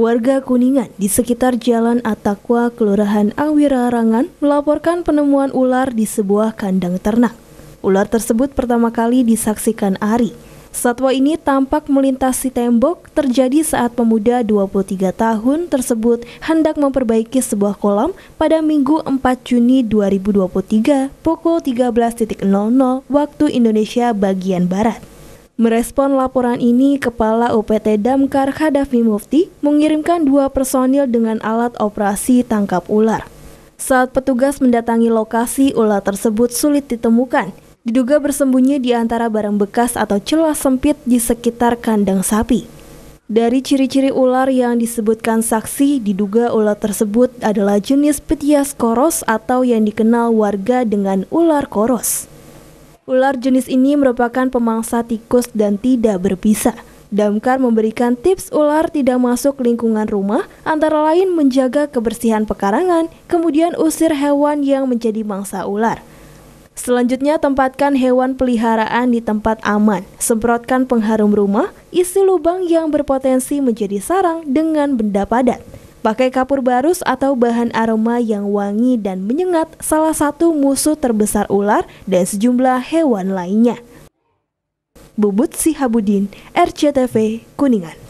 Warga Kuningan di sekitar Jalan Atakwa, Kelurahan Awirarangan melaporkan penemuan ular di sebuah kandang ternak. Ular tersebut pertama kali disaksikan Ari. Satwa ini tampak melintasi tembok terjadi saat pemuda 23 tahun tersebut hendak memperbaiki sebuah kolam pada Minggu 4 Juni 2023 pukul 13.00 waktu Indonesia bagian Barat. Merespon laporan ini, Kepala UPT Damkar Khadafi Mufti mengirimkan dua personil dengan alat operasi tangkap ular. Saat petugas mendatangi lokasi, ular tersebut sulit ditemukan. Diduga bersembunyi di antara barang bekas atau celah sempit di sekitar kandang sapi. Dari ciri-ciri ular yang disebutkan saksi, diduga ular tersebut adalah jenis Petias koros atau yang dikenal warga dengan ular koros. Ular jenis ini merupakan pemangsa tikus dan tidak berpisah. Damkar memberikan tips ular tidak masuk lingkungan rumah, antara lain menjaga kebersihan pekarangan, kemudian usir hewan yang menjadi mangsa ular. Selanjutnya, tempatkan hewan peliharaan di tempat aman. Semprotkan pengharum rumah, isi lubang yang berpotensi menjadi sarang dengan benda padat. Pakai kapur barus atau bahan aroma yang wangi dan menyengat salah satu musuh terbesar ular dan sejumlah hewan lainnya. Bubut Sihabudin, RCTV, Kuningan.